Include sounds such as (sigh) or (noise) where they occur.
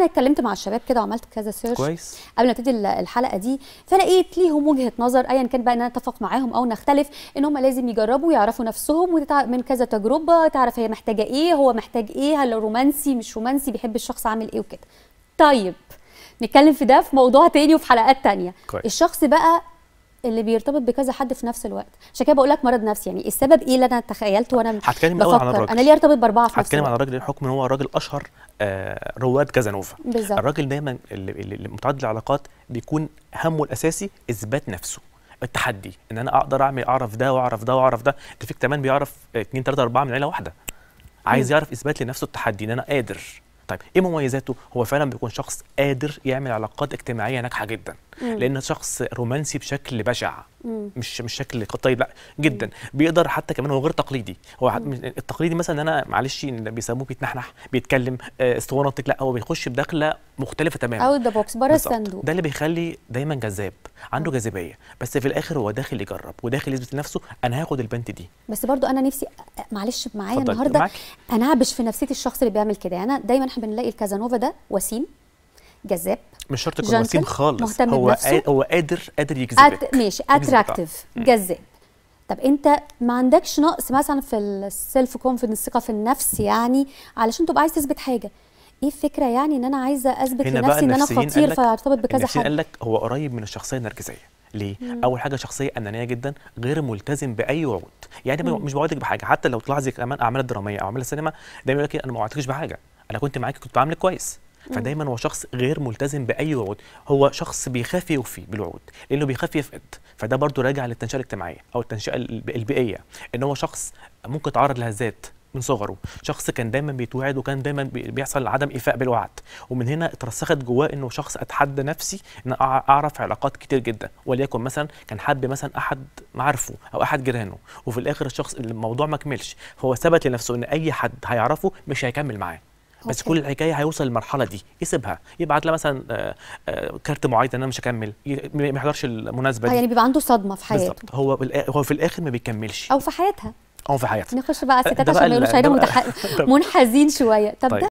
انا اتكلمت مع الشباب كده وعملت كذا سيرش كويس قبل ما ابتدي الحلقه دي فلقيت ليهم وجهه نظر ايا كان بقى ان انا اتفق معاهم او نختلف ان هم لازم يجربوا يعرفوا نفسهم من كذا تجربه تعرف هي محتاجه ايه هو محتاج ايه هل رومانسي مش رومانسي بيحب الشخص عامل ايه وكده طيب نتكلم في ده في موضوع تاني وفي حلقات تانية كويس. الشخص بقى اللي بيرتبط بكذا حد في نفس الوقت عشان كده بقول لك مرض نفسي يعني السبب ايه اللي انا تخيلته وانا هتكلم الاول عن الراجل. انا ليه ارتبط باربعه في نفس هتكلم عن الراجل الحكم ان هو راجل اشهر آه رواد كازانوفا بالظبط الراجل دايما اللي, اللي متعدد العلاقات بيكون همه الاساسي اثبات نفسه التحدي ان انا اقدر اعمل اعرف ده واعرف ده واعرف ده تفيك كمان بيعرف 2 3 4 من عيله واحده عايز يعرف اثبات لنفسه التحدي ان انا قادر طيب ايه مميزاته هو فعلا بيكون شخص قادر يعمل علاقات اجتماعيه ناجحه جدا مم. لان شخص رومانسي بشكل بشع مم. مش مش شكل طيب لا جدا مم. بيقدر حتى كمان هو غير تقليدي هو التقليدي مثلا انا معلش بيسموه بيتنحنح بيتكلم آه، اسطوانتك لا هو بيخش بدخله مختلفه تماما اوت ذا بوكس بره الصندوق ده اللي بيخلي دايما جذاب عنده جاذبيه بس في الاخر هو داخل يجرب وداخل يثبت لنفسه انا هاخد البنت دي بس برضو انا نفسي معلش معايا النهارده انا عبش في نفسيتي الشخص اللي بيعمل كده يعني انا دايما احنا بنلاقي الكازانوفا ده وسيم جذاب مش شرط يكون وسيم خالص مهتم هو هو قادر قادر يجذبك أت... ماشي اتراكتيف جذاب طب انت ما عندكش نقص مثلا في السيلف كونفيدنس الثقه في النفس يعني علشان تبقى عايز تثبت حاجه ايه الفكره يعني ان انا عايزه اثبت لنفسي ان انا خطير فارتبط بكذا حد قال لك هو قريب من الشخصيه النرجسيه ليه مم. اول حاجه شخصيه انانيه جدا غير ملتزم باي وعود يعني انت مش بوعدك بحاجه حتى لو تلاحظي كمان الاعمال الدراميه او اعمال السينما دايما يقول لك إيه، انا ما وعدتكش بحاجه انا كنت معاك كنت بعمل كويس فدايما هو شخص غير ملتزم باي وعود هو شخص بيخاف يوفي بالوعود لانه بيخاف يفقد فده برضو راجع للتنشئه الاجتماعيه او التنشئه البيئيه ان هو شخص ممكن يتعرض لهزات من صغره شخص كان دايما بيتوعد وكان دايما بيحصل عدم ايفاء بالوعد ومن هنا اترسخت جواه انه شخص اتحدى نفسي ان اعرف علاقات كتير جدا وليكن مثلا كان حب مثلا احد معارفه او احد جيرانه وفي الاخر الشخص الموضوع ما كملش هو ثبت لنفسه ان اي حد هيعرفه مش هيكمل معاه بس أوكي. كل الحكايه هيوصل للمرحله دي يسيبها يبعت لها مثلا آآ آه، آآ آه، كارت معين انا مش هكمل ما يحضرش المناسبه دي آه، يعني بيبقى عنده صدمه في حياته بالظبط هو هو في الاخر ما بيكملش او في حياتها اه في حياتي نخش بقى ستات عشان ما يقولوش (laughs) منحزين شويه طب طيب.